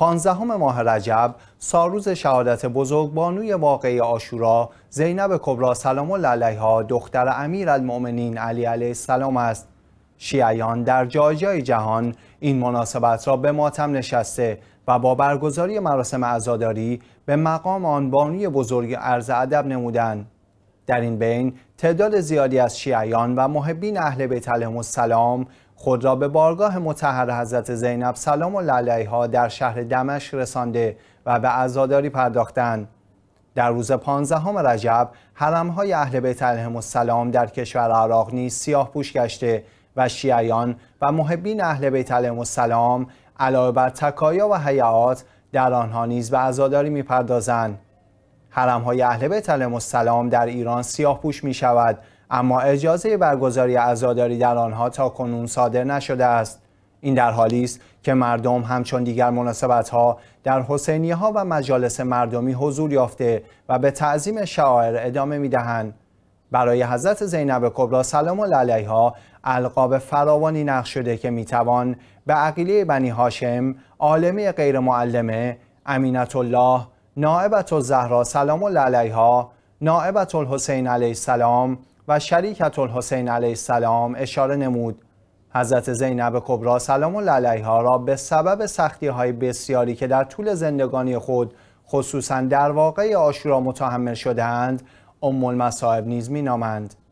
پانزدهم ماه رجب ساروز شهادت بزرگ بانوی واقعی آشورا زینب کبرا سلام الله علیها دختر امیر المؤمنین علی علیه السلام است شیعیان در جای جای جهان این مناسبت را به ماتم نشسته و با برگزاری مراسم عزاداری به مقام آن بانوی بزرگ عرض ادب نمودند در این بین تعداد زیادی از شیعیان و محبین اهل بیت علیهم السلام خود را به بارگاه متحر حضرت زینب سلام و علیها در شهر دمشق رسانده و به عزاداری پرداختند. در روز پانزدهم رجب حرمهای اهل بیت علیهم السلام در کشور عراق نیز سیاه پوش گشته و شیعیان و محبین اهل بیت علیهم السلام علاوه بر تکایا و حیات در آنها نیز به عزاداری میپردازند. حرمهای اهل بیت علیهم السلام در ایران سیاه پوش می شود اما اجازه برگزاری عزاداری در آنها تا کنون صادر نشده است این در حالی است که مردم همچون دیگر مناسبت ها در حسینی ها و مجالس مردمی حضور یافته و به تعظیم شاعر ادامه میدهند برای حضرت زینب کبرا سلام الله علیها القاب فراوانی نقش شده که میتوان به عقیله بنی هاشم عالمه غیر معلمه امینت الله نائبت الزهرا سلام الله علیها نائبت الحسین علیه السلام و شریکت الحسین علیه السلام اشاره نمود حضرت زینب کبرا سلام الله را به سبب سختی های بسیاری که در طول زندگانی خود خصوصا در واقع آشورا متحمل شدند ام المصائب نیز نامند.